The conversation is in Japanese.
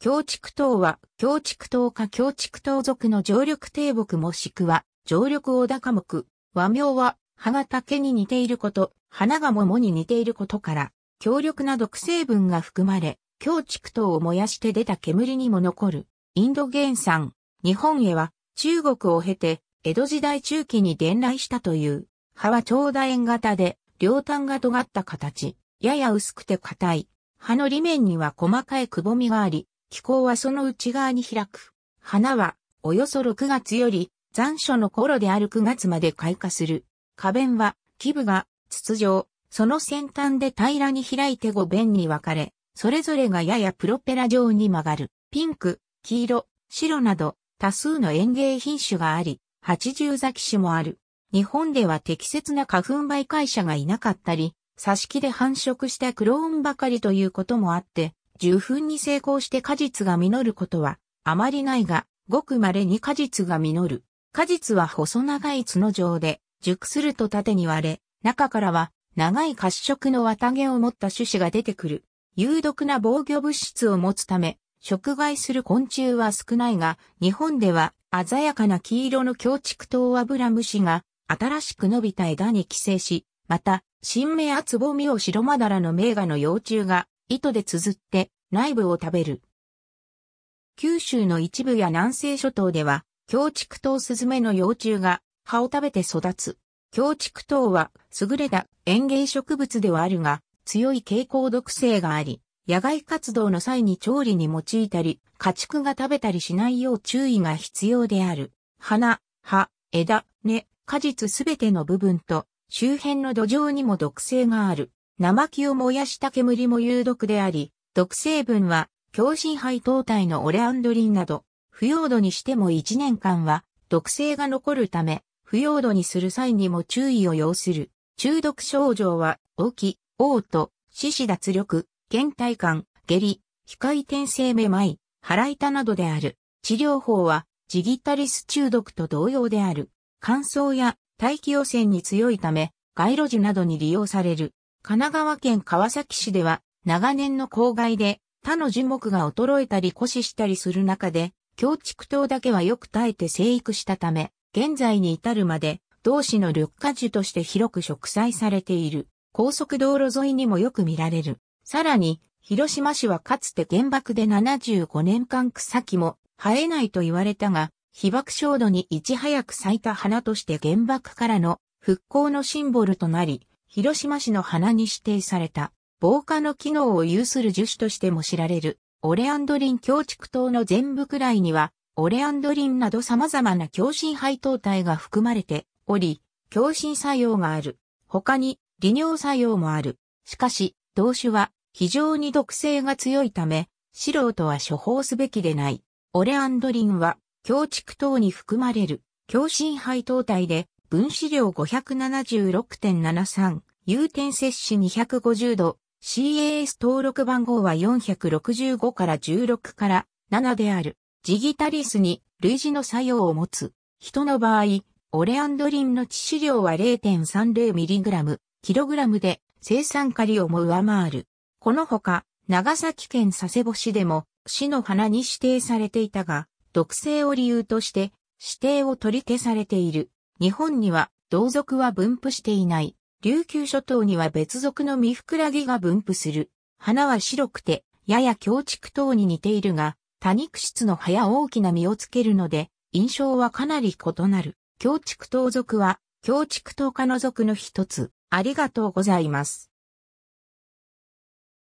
強畜島は、強畜島か強畜島属の常緑低木もしくは、常緑小高木。和名は、葉が竹に似ていること、花が桃に似ていることから、強力な毒成分が含まれ、強畜島を燃やして出た煙にも残る。インド原産、日本へは、中国を経て、江戸時代中期に伝来したという、葉は長楕円型で、両端が尖った形、やや薄くて硬い。葉の裏面には細かいくぼみがあり、気候はその内側に開く。花は、およそ6月より、残暑の頃である9月まで開花する。花弁は、基部が、筒状、その先端で平らに開いて5弁に分かれ、それぞれがややプロペラ状に曲がる。ピンク、黄色、白など、多数の園芸品種があり、八十咲き種もある。日本では適切な花粉媒介者がいなかったり、挿し木で繁殖したクローンばかりということもあって、受粉に成功して果実が実ることはあまりないが、ごく稀に果実が実る。果実は細長い角状で、熟すると縦に割れ、中からは長い褐色の綿毛を持った種子が出てくる。有毒な防御物質を持つため、食害する昆虫は少ないが、日本では鮮やかな黄色の強畜糖アブラムシが新しく伸びた枝に寄生し、また、新芽やつぼみを白まだらの名画の幼虫が糸で綴って内部を食べる。九州の一部や南西諸島では、強畜糖スズメの幼虫が葉を食べて育つ。強畜糖は優れた園芸植物ではあるが、強い蛍光毒性があり、野外活動の際に調理に用いたり、家畜が食べたりしないよう注意が必要である。花、葉、枝、根、果実すべての部分と、周辺の土壌にも毒性がある。生木を燃やした煙も有毒であり、毒成分は、強心肺糖体のオレアンドリンなど、不要度にしても1年間は、毒性が残るため、不要度にする際にも注意を要する。中毒症状は、大き、嘔吐、死死脱力、倦怠感、下痢、非回転性めまい、腹痛などである。治療法は、ジギタリス中毒と同様である。乾燥や大気汚染に強いため、街路樹などに利用される。神奈川県川崎市では、長年の公害で他の樹木が衰えたり枯死したりする中で、強畜島だけはよく耐えて生育したため、現在に至るまで、同種の緑化樹として広く植栽されている。高速道路沿いにもよく見られる。さらに、広島市はかつて原爆で75年間草木も生えないと言われたが、被爆焦土にいち早く咲いた花として原爆からの復興のシンボルとなり、広島市の花に指定された。防火の機能を有する樹種としても知られる、オレアンドリン強畜糖の全部くらいには、オレアンドリンなど様々な強振配糖体が含まれており、強振作用がある。他に、利尿作用もある。しかし、同種は非常に毒性が強いため、素人は処方すべきでない。オレアンドリンは、強畜糖に含まれる、強心配糖体で、分子量576.73、有点摂取250度、CAS 登録番号は465から16から7である。ジギタリスに類似の作用を持つ。人の場合、オレアンドリンの致死量は 0.30mg、kg で生産カリをも上回る。このほか、長崎県佐世保市でも死の花に指定されていたが、毒性を理由として指定を取り消されている。日本には同族は分布していない。琉球諸島には別属のミフクラゲが分布する。花は白くて、やや強竹等に似ているが、多肉質の葉や大きな実をつけるので、印象はかなり異なる。強竹等属は、強竹等科の属の一つ。ありがとうございます。